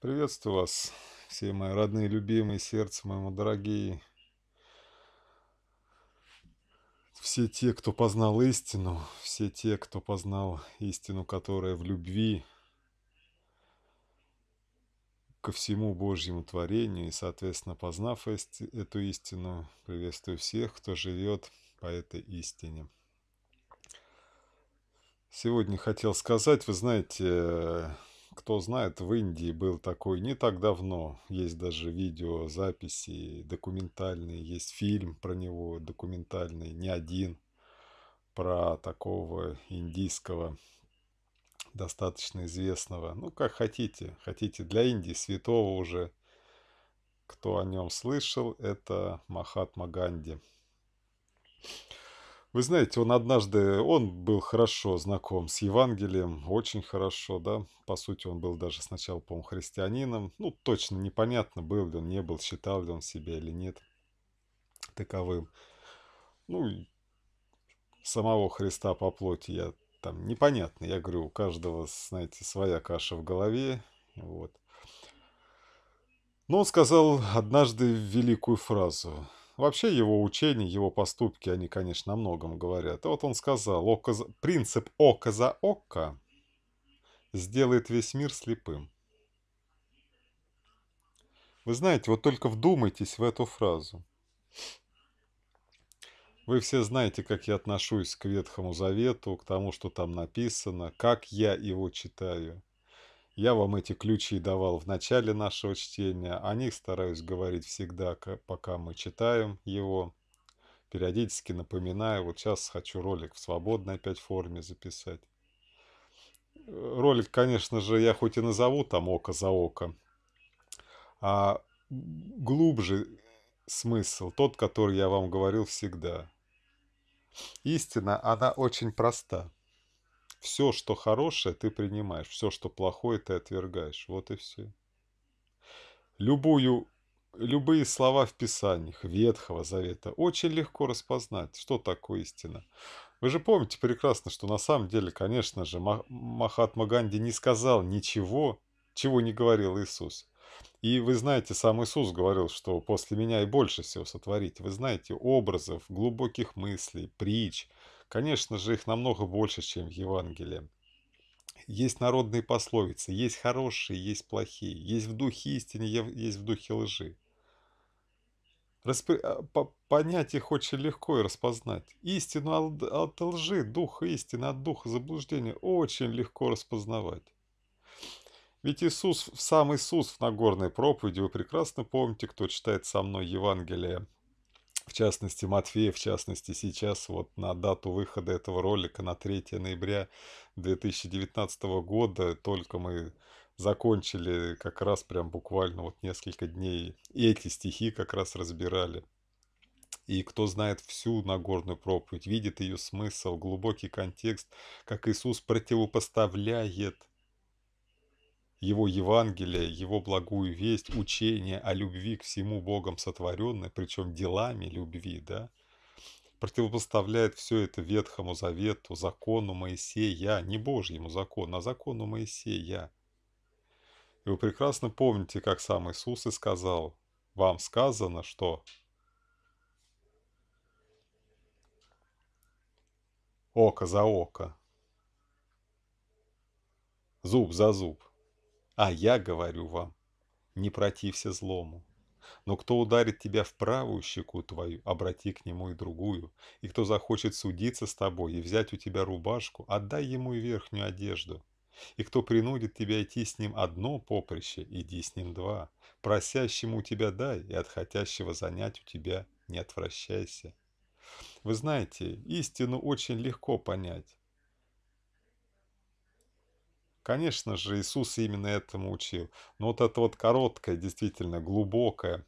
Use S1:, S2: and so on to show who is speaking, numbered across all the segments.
S1: Приветствую вас, все мои родные, любимые, сердце моему, дорогие. Все те, кто познал истину, все те, кто познал истину, которая в любви ко всему Божьему творению, и, соответственно, познав эту истину, приветствую всех, кто живет по этой истине. Сегодня хотел сказать, вы знаете, кто знает, в Индии был такой не так давно. Есть даже видеозаписи документальные, есть фильм про него документальный, не один, про такого индийского достаточно известного. Ну, как хотите. Хотите для Индии святого уже. Кто о нем слышал, это Махатма Ганди. Вы знаете, он однажды, он был хорошо знаком с Евангелием, очень хорошо, да, по сути, он был даже сначала, по-моему, христианином, ну, точно непонятно, был ли он, не был, считал ли он себя или нет таковым. Ну, самого Христа по плоти я там непонятно, я говорю, у каждого, знаете, своя каша в голове, вот. Но он сказал однажды великую фразу – Вообще его учение, его поступки, они, конечно, о многом говорят. вот он сказал, око за... принцип «око за око» сделает весь мир слепым. Вы знаете, вот только вдумайтесь в эту фразу. Вы все знаете, как я отношусь к Ветхому Завету, к тому, что там написано, как я его читаю. Я вам эти ключи давал в начале нашего чтения, о них стараюсь говорить всегда, пока мы читаем его. Периодически напоминаю, вот сейчас хочу ролик в свободной опять форме записать. Э, ролик, конечно же, я хоть и назову там «Око за око», а глубже смысл, тот, который я вам говорил всегда. Истина, она очень проста – все, что хорошее, ты принимаешь, все, что плохое, ты отвергаешь. Вот и все. Любую, любые слова в Писаниях Ветхого Завета очень легко распознать, что такое истина. Вы же помните прекрасно, что на самом деле, конечно же, Махатма Ганди не сказал ничего, чего не говорил Иисус. И вы знаете, сам Иисус говорил, что после меня и больше всего сотворить. Вы знаете образов, глубоких мыслей, притч, Конечно же, их намного больше, чем в Евангелии. Есть народные пословицы, есть хорошие, есть плохие, есть в духе истины, есть в духе лжи. Распри... А, понять их очень легко и распознать. Истину от, от лжи, дух истины, от духа заблуждения очень легко распознавать. Ведь Иисус, сам Иисус в Нагорной проповеди, вы прекрасно помните, кто читает со мной Евангелие в частности Матфея, в частности сейчас, вот на дату выхода этого ролика, на 3 ноября 2019 года, только мы закончили как раз прям буквально вот несколько дней, и эти стихи как раз разбирали. И кто знает всю Нагорную проповедь, видит ее смысл, глубокий контекст, как Иисус противопоставляет его Евангелие, его благую весть, учение о любви к всему Богом сотворенной, причем делами любви, да, противопоставляет все это Ветхому Завету, закону Моисея, не Божьему закону, а закону Моисея. И вы прекрасно помните, как сам Иисус и сказал, вам сказано, что око за око, зуб за зуб. А я говорю вам, не протився злому. Но кто ударит тебя в правую щеку твою, обрати к нему и другую. И кто захочет судиться с тобой и взять у тебя рубашку, отдай ему и верхнюю одежду. И кто принудит тебя идти с ним одно поприще, иди с ним два. Просящему у тебя дай, и от хотящего занять у тебя не отвращайся. Вы знаете, истину очень легко понять. Конечно же, Иисус именно этому учил. Но вот это вот короткое, действительно глубокое,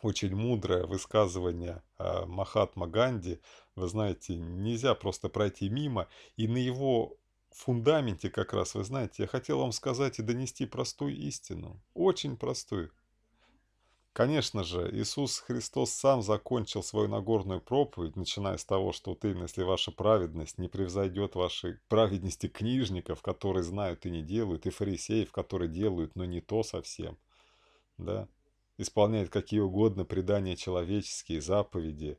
S1: очень мудрое высказывание а, Махатма Ганди, вы знаете, нельзя просто пройти мимо. И на его фундаменте как раз, вы знаете, я хотел вам сказать и донести простую истину. Очень простую. Конечно же, Иисус Христос сам закончил свою Нагорную проповедь, начиная с того, что вот именно если ваша праведность не превзойдет вашей праведности книжников, которые знают и не делают, и фарисеев, которые делают, но не то совсем, да, исполняют какие угодно предания человеческие, заповеди,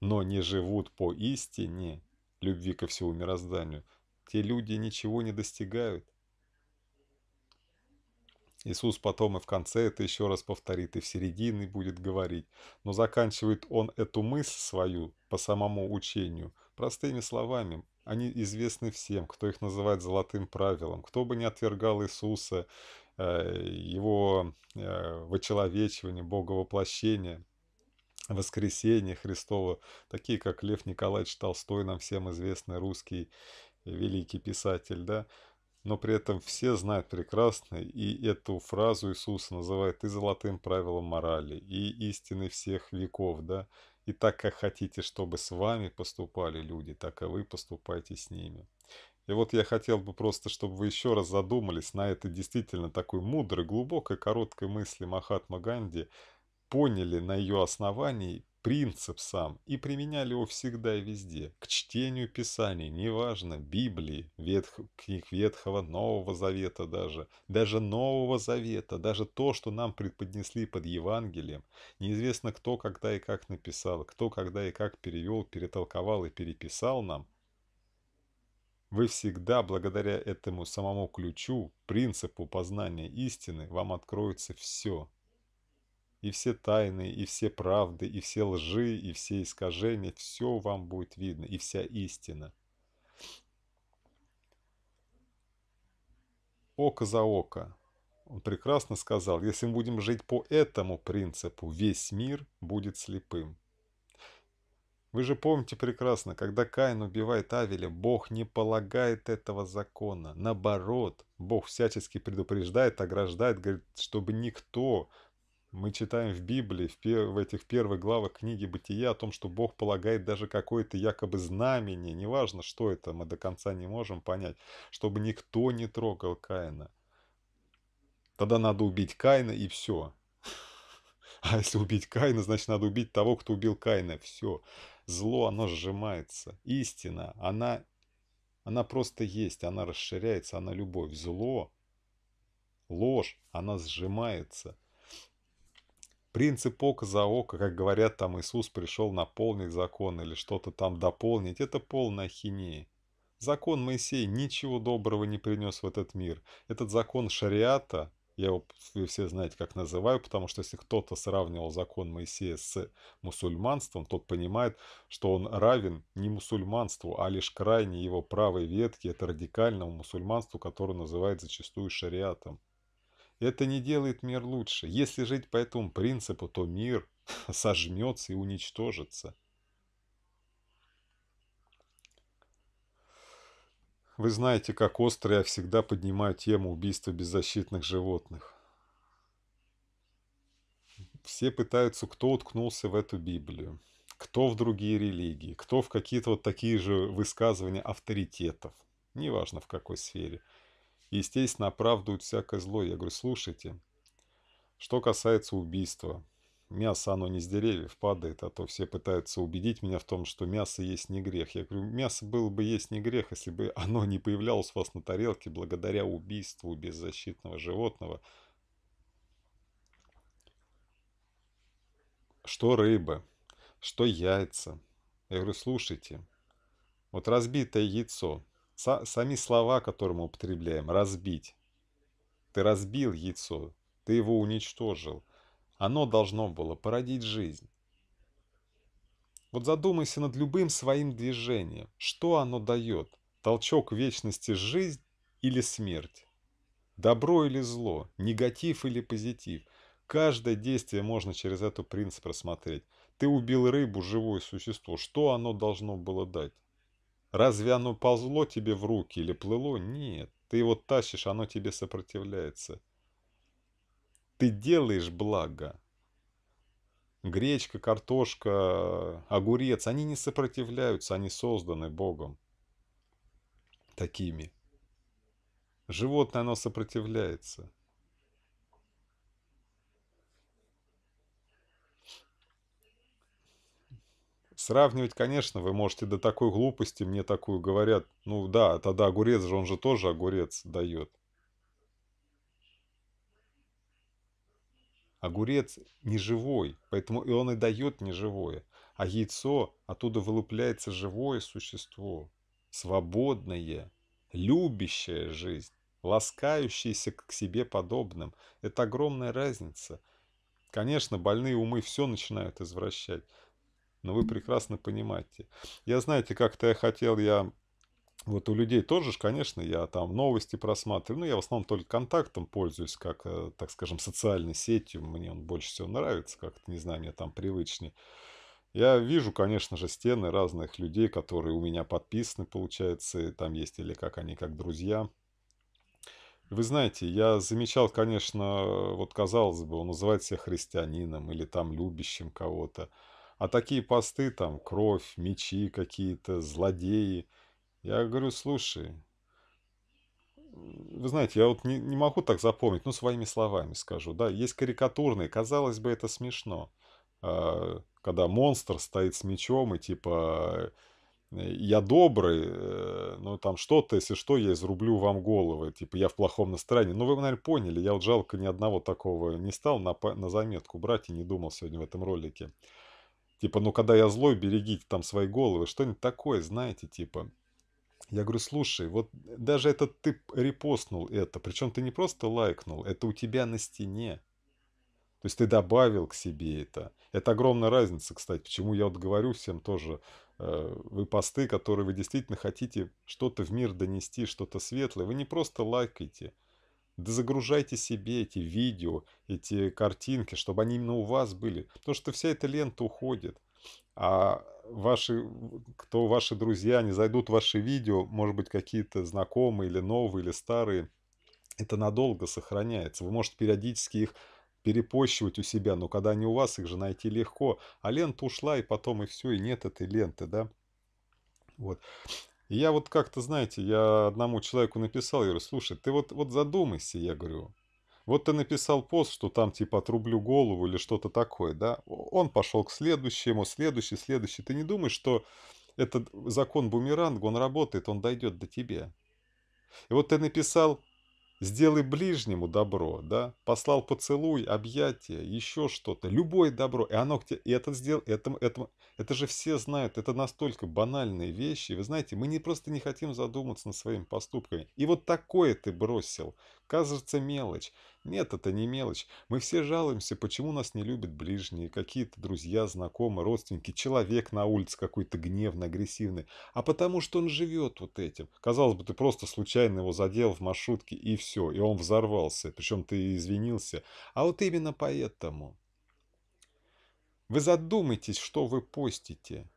S1: но не живут по истине любви ко всему мирозданию, те люди ничего не достигают. Иисус потом и в конце это еще раз повторит, и в середине будет говорить. Но заканчивает он эту мысль свою по самому учению простыми словами. Они известны всем, кто их называет золотым правилом. Кто бы не отвергал Иисуса, э, его э, вочеловечивание, боговоплощение, воскресение Христова, такие как Лев Николаевич Толстой, нам всем известный русский великий писатель, да, но при этом все знают прекрасно, и эту фразу Иисус называет и золотым правилом морали, и истиной всех веков, да, и так, как хотите, чтобы с вами поступали люди, так и вы поступайте с ними. И вот я хотел бы просто, чтобы вы еще раз задумались на этой действительно такой мудрой, глубокой, короткой мысли Махатма Ганди, поняли на ее основании, принцип сам и применяли его всегда и везде, к чтению Писаний, неважно, Библии, ветх, книг Ветхого, Нового Завета даже, даже Нового Завета, даже то, что нам преподнесли под Евангелием, неизвестно кто, когда и как написал, кто, когда и как перевел, перетолковал и переписал нам, вы всегда, благодаря этому самому ключу, принципу познания истины, вам откроется все – и все тайны, и все правды, и все лжи, и все искажения, все вам будет видно, и вся истина. Око за око. Он прекрасно сказал, если мы будем жить по этому принципу, весь мир будет слепым. Вы же помните прекрасно, когда Каин убивает Авеля, Бог не полагает этого закона. Наоборот, Бог всячески предупреждает, ограждает, говорит, чтобы никто мы читаем в Библии, в, пер... в этих первых главах книги Бытия о том, что Бог полагает даже какое-то якобы знамение, неважно, что это, мы до конца не можем понять, чтобы никто не трогал Каина. Тогда надо убить Каина и все. А если убить Каина, значит надо убить того, кто убил Каина. Все. Зло, оно сжимается. Истина, она, она просто есть, она расширяется, она любовь. Зло, ложь, она сжимается. Принцип око за око, как говорят там Иисус пришел наполнить закон или что-то там дополнить, это полная хинея. Закон Моисея ничего доброго не принес в этот мир. Этот закон шариата, я его вы все знаете, как называю, потому что если кто-то сравнивал закон Моисея с мусульманством, тот понимает, что он равен не мусульманству, а лишь крайней его правой ветке, это радикальному мусульманству, которое называют зачастую шариатом. Это не делает мир лучше. Если жить по этому принципу, то мир сожмется и уничтожится. Вы знаете, как остро я всегда поднимаю тему убийства беззащитных животных. Все пытаются, кто уткнулся в эту Библию, кто в другие религии, кто в какие-то вот такие же высказывания авторитетов, неважно в какой сфере – естественно, оправдывают всякое зло. Я говорю, слушайте, что касается убийства, мясо оно не с деревьев падает, а то все пытаются убедить меня в том, что мясо есть не грех. Я говорю, мясо было бы есть не грех, если бы оно не появлялось у вас на тарелке благодаря убийству беззащитного животного. Что рыба, что яйца. Я говорю, слушайте, вот разбитое яйцо, са, сами слова, которые мы употребляем, разбить. Ты разбил яйцо, ты его уничтожил. Оно должно было породить жизнь. Вот задумайся над любым своим движением. Что оно дает? Толчок вечности жизнь или смерть? Добро или зло? Негатив или позитив? Каждое действие можно через этот принцип рассмотреть. Ты убил рыбу, живое существо. Что оно должно было дать? Разве оно ползло тебе в руки или плыло? Нет. Ты его тащишь, оно тебе сопротивляется. Ты делаешь благо. Гречка, картошка, огурец, они не сопротивляются, они созданы Богом. Такими. Животное, оно сопротивляется. Сравнивать, конечно, вы можете до такой глупости, мне такую говорят. Ну да, тогда огурец же, он же тоже огурец дает. Огурец не живой, поэтому и он и дает неживое. А яйцо, оттуда вылупляется живое существо, свободное, любящее жизнь, ласкающееся к себе подобным. Это огромная разница. Конечно, больные умы все начинают извращать, но ну, вы прекрасно понимаете. Я, знаете, как-то я хотел, я вот у людей тоже, конечно, я там новости просматриваю, ну я в основном только контактом пользуюсь, как, э, так скажем, социальной сетью, мне он больше всего нравится, как-то, не знаю, мне там привычнее. Я вижу, конечно же, стены разных людей, которые у меня подписаны, получается, там есть или как они, как друзья. Вы знаете, я замечал, конечно, вот казалось бы, он называет себя христианином или там любящим кого-то. А такие посты там, кровь, мечи какие-то, злодеи. Я говорю, слушай, вы знаете, я вот не, не могу так запомнить, ну, своими словами скажу, да, есть карикатурные, казалось бы, это смешно, а, когда монстр стоит с мечом и типа э, я добрый, э, но «Ну, там что-то, если что, я изрублю вам головы, типа я в плохом настроении. Ну вы, наверное, поняли, я вот жалко ни одного такого не стал на, на заметку брать и не думал сегодня в этом ролике. Типа, ну когда я злой, берегите там свои головы, что-нибудь такое, знаете, типа. Я говорю, слушай, вот даже это ты репостнул это, причем ты не просто лайкнул, это у тебя на стене. То есть ты добавил к себе это. Это огромная разница, кстати, почему я вот говорю всем тоже, э, вы посты, которые вы действительно хотите что-то в мир донести, что-то светлое, вы не просто лайкаете, дозагружайте себе эти видео, эти картинки, чтобы они именно у вас были. Потому что вся эта лента уходит. А ваши, кто ваши друзья, не зайдут в ваши видео, может быть, какие-то знакомые или новые, или старые, это надолго сохраняется. Вы можете периодически их перепощивать у себя, но когда они у вас, их же найти легко. А лента ушла, и потом и все, и нет этой ленты, да? Вот я вот как-то, знаете, я одному человеку написал, я говорю, слушай, ты вот, вот задумайся, я говорю, вот ты написал пост, что там типа отрублю голову или что-то такое, да? Он пошел к следующему, следующий, следующий. Ты не думаешь, что этот закон бумеранг, он работает, он дойдет до тебя. И вот ты написал Сделай ближнему добро, да? Послал поцелуй, объятие, еще что-то. Любое добро. И оно к тебе, и этот сделал, это это Это же все знают. Это настолько банальные вещи. Вы знаете, мы не просто не хотим задуматься над своими поступками. И вот такое ты бросил. Кажется, мелочь. Нет, это не мелочь. Мы все жалуемся, почему нас не любят ближние, какие-то друзья, знакомые, родственники, человек на улице какой-то гневный, агрессивный. А потому что он живет вот этим. Казалось бы, ты просто случайно его задел в маршрутке и все, и он взорвался, причем ты извинился. А вот именно поэтому. Вы задумайтесь, что вы постите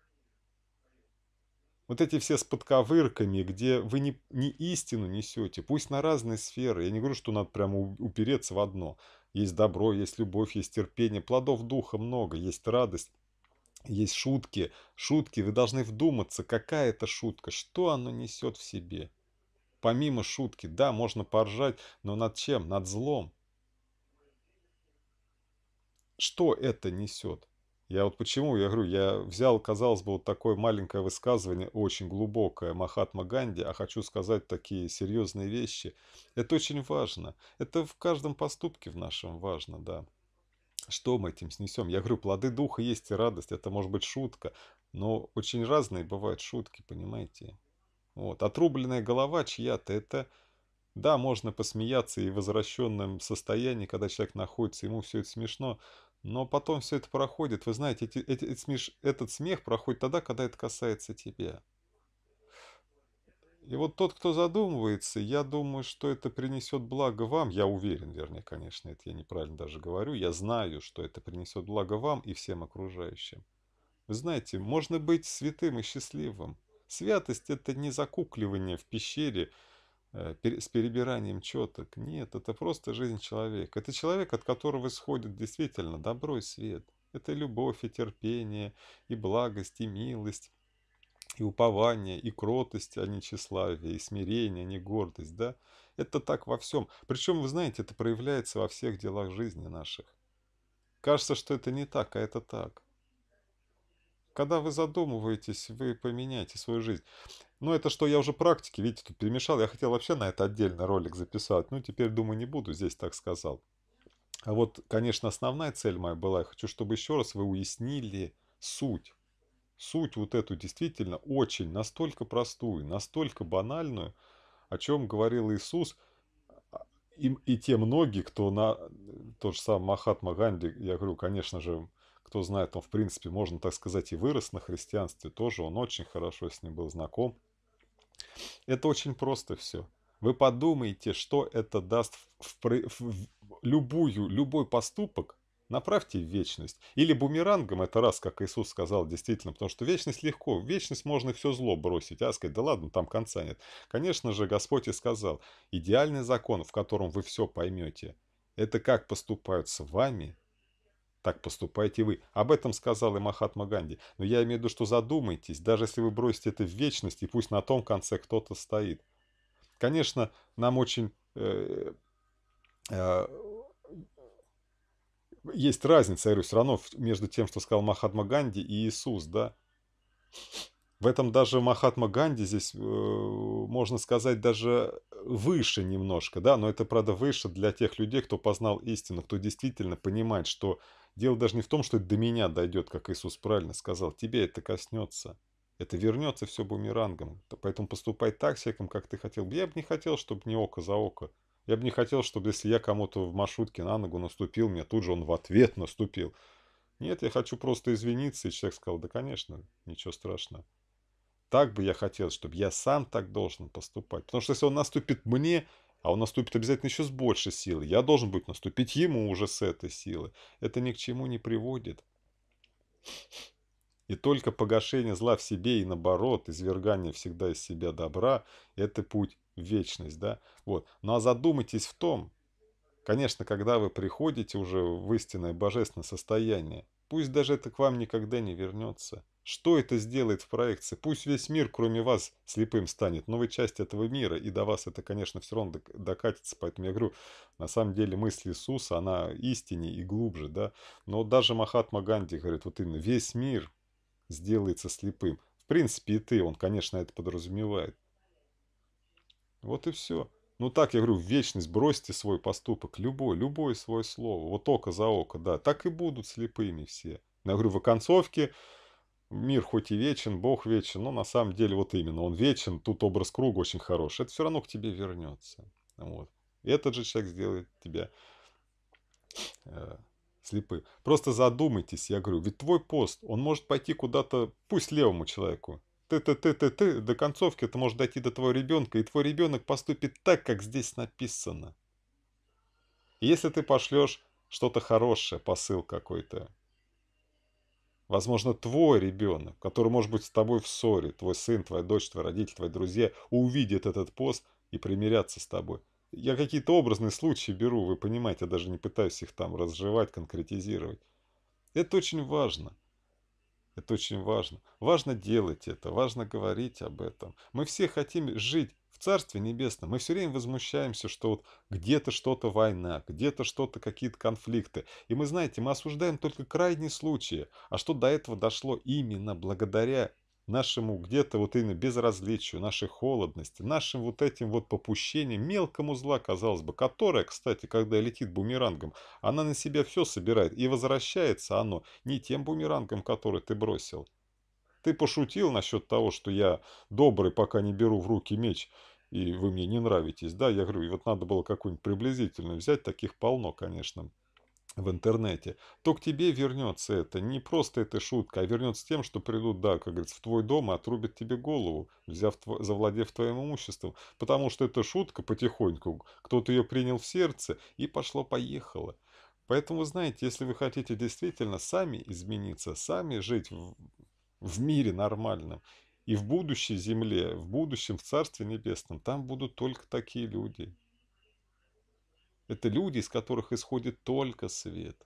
S1: вот эти все с подковырками, где вы не, не истину несете, пусть на разные сферы. Я не говорю, что надо прямо упереться в одно. Есть добро, есть любовь, есть терпение, плодов духа много, есть радость. Есть шутки. Шутки, вы должны вдуматься, какая это шутка, что она несет в себе. Помимо шутки, да, можно поржать, но над чем? Над злом. Что это несет? Я вот почему, я говорю, я взял, казалось бы, вот такое маленькое высказывание, очень глубокое, Махатма Ганди, а хочу сказать такие серьезные вещи. Это очень важно. Это в каждом поступке в нашем важно, да. Что мы этим снесем? Я говорю, плоды духа есть и радость, это может быть шутка, но очень разные бывают шутки, понимаете? Вот. Отрубленная голова чья-то, это... Да, можно посмеяться и в возвращенном состоянии, когда человек находится, ему все это смешно, но потом все это проходит. Вы знаете, эти, эти, эти, смеш... этот смех проходит тогда, когда это касается тебя. И вот тот, кто задумывается, я думаю, что это принесет благо вам. Я уверен, вернее, конечно, это я неправильно даже говорю. Я знаю, что это принесет благо вам и всем окружающим. Вы знаете, можно быть святым и счастливым. Святость – это не закукливание в пещере – Э, с перебиранием четок. Нет, это просто жизнь человека. Это человек, от которого исходит действительно добро и свет. Это любовь, и терпение, и благость, и милость, и упование, и кротость, а не тщеславие, и смирение, а не гордость, да? Это так во всем. Причем, вы знаете, это проявляется во всех делах жизни наших. Кажется, что это не так, а это так когда вы задумываетесь, вы поменяете свою жизнь. Но ну, это что я уже практики, видите, тут перемешал. Я хотел вообще на это отдельно ролик записать. Ну, теперь, думаю, не буду, здесь так сказал. А вот, конечно, основная цель моя была, я хочу, чтобы еще раз вы уяснили суть. Суть вот эту действительно очень, настолько простую, настолько банальную, о чем говорил Иисус, а, и, и те многие, кто на э, тот же самый Махатма Ганди, я говорю, конечно же, кто знает, он, в принципе, можно так сказать, и вырос на христианстве тоже, он очень хорошо с ним был знаком. Это очень просто все. Вы подумайте, что это даст в, в, в любую, любой поступок, направьте в вечность. Или бумерангом, это раз, как Иисус сказал, действительно, потому что вечность легко, в вечность можно все зло бросить, а сказать, да ладно, там конца нет. Конечно же, Господь и сказал, идеальный закон, в котором вы все поймете, это как поступают с вами – так поступайте вы. Об этом сказал и Махатма Ганди. Но я имею в виду, что задумайтесь, даже если вы бросите это в вечность, и пусть на том конце кто-то стоит. Конечно, нам очень... Э, э, есть разница, я говорю, все равно между тем, что сказал Махатма Ганди и Иисус, да? В этом даже Махатма Ганди здесь, э, можно сказать, даже выше немножко, да? Но это, правда, выше для тех людей, кто познал истину, кто действительно понимает, что Дело даже не в том, что это до меня дойдет, как Иисус правильно сказал. Тебе это коснется. Это вернется все бумерангом. Поэтому поступай так, всяким, как ты хотел. Я бы не хотел, чтобы не око за око. Я бы не хотел, чтобы если я кому-то в маршрутке на ногу наступил, мне тут же он в ответ наступил. Нет, я хочу просто извиниться. И человек сказал, да, конечно, ничего страшного. Так бы я хотел, чтобы я сам так должен поступать. Потому что если он наступит мне, а он наступит обязательно еще с большей силой. Я должен будет наступить ему уже с этой силы. Это ни к чему не приводит. И только погашение зла в себе и наоборот, извергание всегда из себя добра, это путь в вечность, да? Вот. Ну а задумайтесь в том, конечно, когда вы приходите уже в истинное божественное состояние, пусть даже это к вам никогда не вернется – что это сделает в проекции? Пусть весь мир, кроме вас, слепым станет, но вы часть этого мира, и до вас это, конечно, все равно докатится. Поэтому я говорю, на самом деле мысль Иисуса, она истине и глубже, да. Но даже Махатма Ганди говорит, вот именно, весь мир сделается слепым. В принципе, и ты, он, конечно, это подразумевает. Вот и все. Ну так, я говорю, в вечность бросьте свой поступок, любой, любое свое слово, вот око за око, да, так и будут слепыми все. я говорю, в оконцовке мир хоть и вечен, Бог вечен, но на самом деле вот именно он вечен, тут образ круга очень хороший, это все равно к тебе вернется. Вот. Этот же человек сделает тебя э, слепым. Просто задумайтесь, я говорю, ведь твой пост, он может пойти куда-то, пусть левому человеку, ты-ты-ты-ты-ты, до концовки это может дойти до твоего ребенка, и твой ребенок поступит так, как здесь написано. если ты пошлешь что-то хорошее, посыл какой-то, Возможно, твой ребенок, который может быть с тобой в ссоре, твой сын, твоя дочь, твои родители, твои друзья, увидит этот пост и примирятся с тобой. Я какие-то образные случаи беру, вы понимаете, я даже не пытаюсь их там разжевать, конкретизировать. Это очень важно. Это очень важно. Важно делать это, важно говорить об этом. Мы все хотим жить Царстве Небесном мы все время возмущаемся, что вот где-то что-то война, где-то что-то какие-то конфликты. И мы, знаете, мы осуждаем только крайние случаи. А что до этого дошло именно благодаря нашему где-то вот именно безразличию, нашей холодности, нашим вот этим вот попущением, мелкому зла, казалось бы, которое, кстати, когда летит бумерангом, она на себя все собирает, и возвращается оно не тем бумерангом, который ты бросил. Ты пошутил насчет того, что я добрый, пока не беру в руки меч, и вы мне не нравитесь, да, я говорю, и вот надо было какую-нибудь приблизительную взять, таких полно, конечно, в интернете, то к тебе вернется это. Не просто эта шутка, а вернется тем, что придут, да, как говорится, в твой дом и отрубят тебе голову, взяв, завладев твоим имуществом. Потому что эта шутка потихоньку, кто-то ее принял в сердце и пошло-поехало. Поэтому, вы знаете, если вы хотите действительно сами измениться, сами жить в, в мире нормальном и в будущей земле, в будущем, в Царстве Небесном, там будут только такие люди. Это люди, из которых исходит только свет,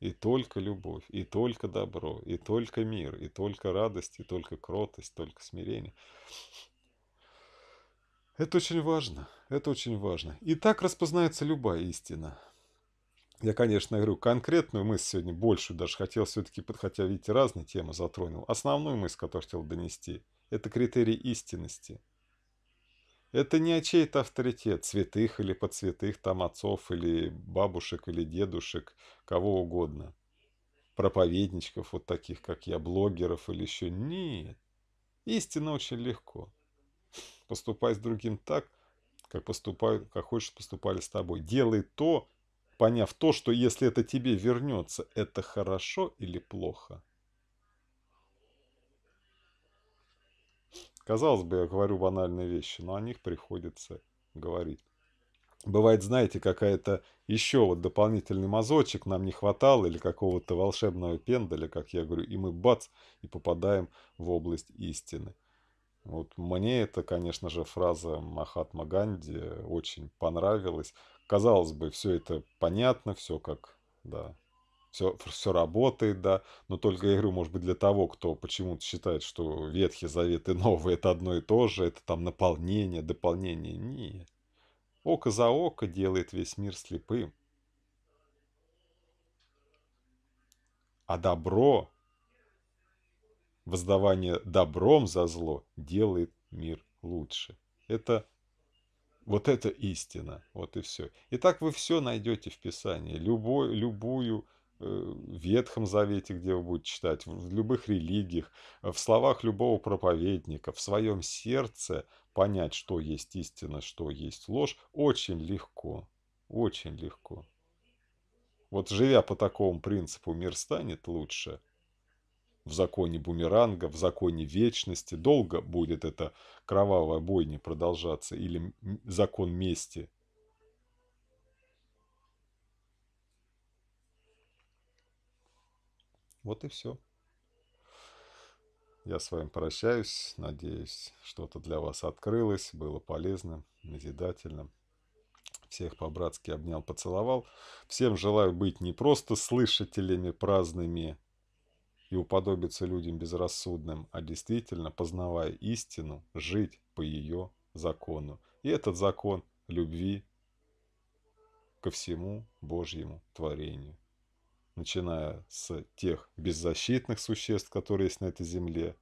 S1: и только любовь, и только добро, и только мир, и только радость, и только кротость, только смирение. Это очень важно, это очень важно. И так распознается любая истина. Я, конечно, говорю конкретную мысль сегодня, большую даже хотел все-таки, хотя, видите, разные темы затронул. Основную мысль, которую хотел донести, это критерий истинности. Это не чей-то авторитет, святых или подсвятых, там отцов или бабушек или дедушек, кого угодно. Проповедничков вот таких, как я, блогеров или еще. Нет. Истина очень легко. Поступай с другим так, как поступают, как хочешь поступали с тобой. Делай то, поняв то, что если это тебе вернется, это хорошо или плохо. Казалось бы, я говорю банальные вещи, но о них приходится говорить. Бывает, знаете, какая-то еще вот дополнительный мазочек нам не хватало или какого-то волшебного пендаля, как я говорю, и мы бац, и попадаем в область истины. Вот мне эта, конечно же, фраза Махатма Ганди очень понравилась, казалось бы, все это понятно, все как, да, все, все работает, да, но только, я говорю, может быть, для того, кто почему-то считает, что Ветхий Завет и Новый – это одно и то же, это там наполнение, дополнение. не Око за око делает весь мир слепым. А добро, воздавание добром за зло делает мир лучше. Это вот это истина, вот и все. И так вы все найдете в Писании, любой, любую э, в Ветхом Завете, где вы будете читать, в любых религиях, э, в словах любого проповедника, в своем сердце понять, что есть истина, что есть ложь, очень легко. Очень легко. Вот живя по такому принципу, мир станет лучше – в законе бумеранга, в законе вечности. Долго будет эта кровавая бойня продолжаться или закон мести. Вот и все. Я с вами прощаюсь. Надеюсь, что-то для вас открылось, было полезным, назидательным. Всех по-братски обнял, поцеловал. Всем желаю быть не просто слышателями праздными, и уподобиться людям безрассудным, а действительно, познавая истину, жить по ее закону. И этот закон любви ко всему Божьему творению. Начиная с тех беззащитных существ, которые есть на этой земле,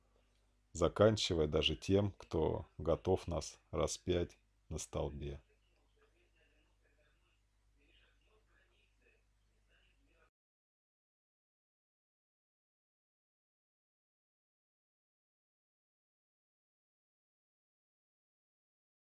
S1: заканчивая даже тем, кто готов нас распять на столбе.